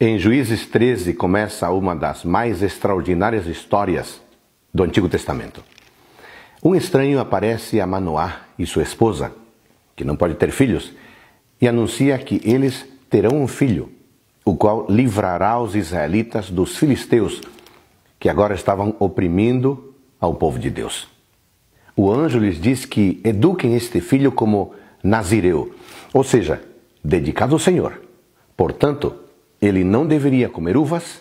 Em Juízes 13 começa uma das mais extraordinárias histórias do Antigo Testamento. Um estranho aparece a Manoá e sua esposa, que não pode ter filhos, e anuncia que eles terão um filho, o qual livrará os israelitas dos filisteus, que agora estavam oprimindo ao povo de Deus. O anjo lhes diz que eduquem este filho como Nazireu, ou seja, dedicado ao Senhor. Portanto, ele não deveria comer uvas,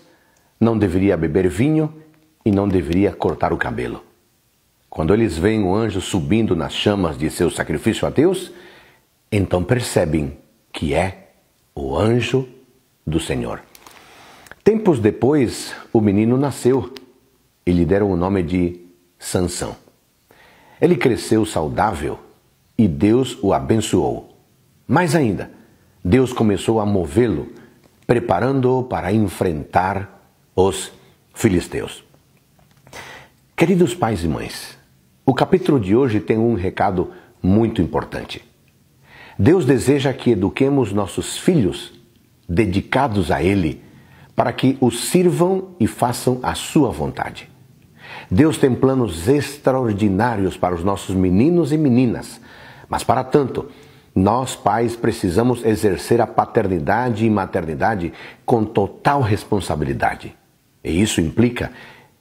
não deveria beber vinho e não deveria cortar o cabelo. Quando eles veem o anjo subindo nas chamas de seu sacrifício a Deus, então percebem que é o anjo do Senhor. Tempos depois, o menino nasceu e lhe deram o nome de Sansão. Ele cresceu saudável e Deus o abençoou. Mais ainda, Deus começou a movê-lo preparando-o para enfrentar os filisteus. Queridos pais e mães, o capítulo de hoje tem um recado muito importante. Deus deseja que eduquemos nossos filhos dedicados a Ele para que os sirvam e façam a Sua vontade. Deus tem planos extraordinários para os nossos meninos e meninas, mas para tanto, nós, pais, precisamos exercer a paternidade e maternidade com total responsabilidade. E isso implica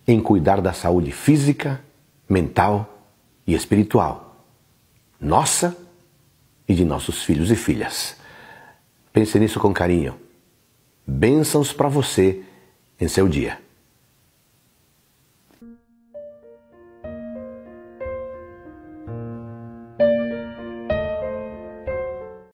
em cuidar da saúde física, mental e espiritual, nossa e de nossos filhos e filhas. Pense nisso com carinho. Bênçãos para você em seu dia.